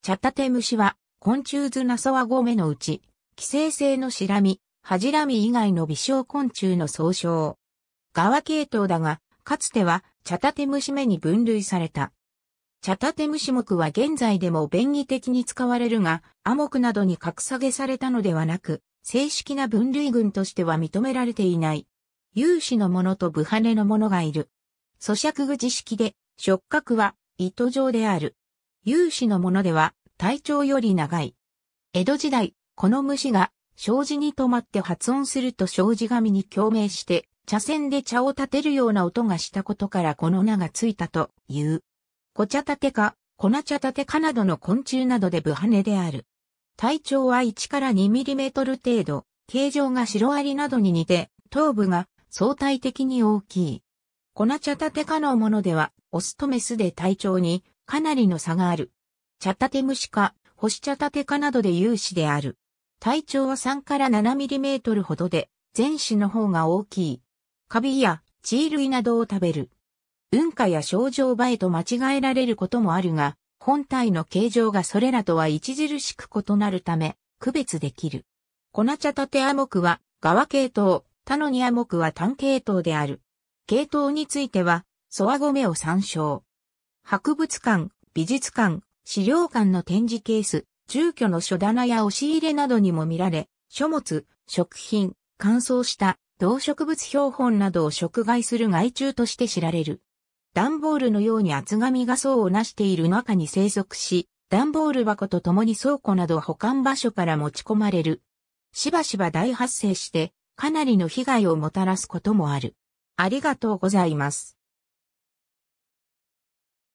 チャタテムシは、昆虫ズナソワゴメのうち、寄生性のシラミ、ハジラミ以外の微小昆虫の総称。側系統だが、かつては、チャタテムシ目に分類された。チャタテムシ目は現在でも便宜的に使われるが、アモクなどに格下げされたのではなく、正式な分類群としては認められていない。有志のものとブハネのものがいる。咀嚼具知識で、触覚は糸状である。有志のものでは体長より長い。江戸時代、この虫が障子に止まって発音すると障子紙に共鳴して、茶筅で茶を立てるような音がしたことからこの名がついたという。小茶立てか、粉茶立てかなどの昆虫などでブハネである。体長は1から2トル程度、形状が白アリなどに似て、頭部が相対的に大きい。粉茶立て科のものでは、オスとメスで体長にかなりの差がある。チャタテムシ科、ホシチャタテ科などで有志である。体長は3から7ミリメートルほどで、全種の方が大きい。カビやチー類などを食べる。運化や症状場へと間違えられることもあるが、本体の形状がそれらとは著しく異なるため、区別できる。コナチャタテアモクは、側系統、他のニアモクは単系統である。系統については、ソワゴメを参照。博物館、美術館、資料館の展示ケース、住居の書棚や押し入れなどにも見られ、書物、食品、乾燥した動植物標本などを食害する害虫として知られる。段ボールのように厚紙が層をなしている中に生息し、段ボール箱と共に倉庫など保管場所から持ち込まれる。しばしば大発生して、かなりの被害をもたらすこともある。ありがとうございます。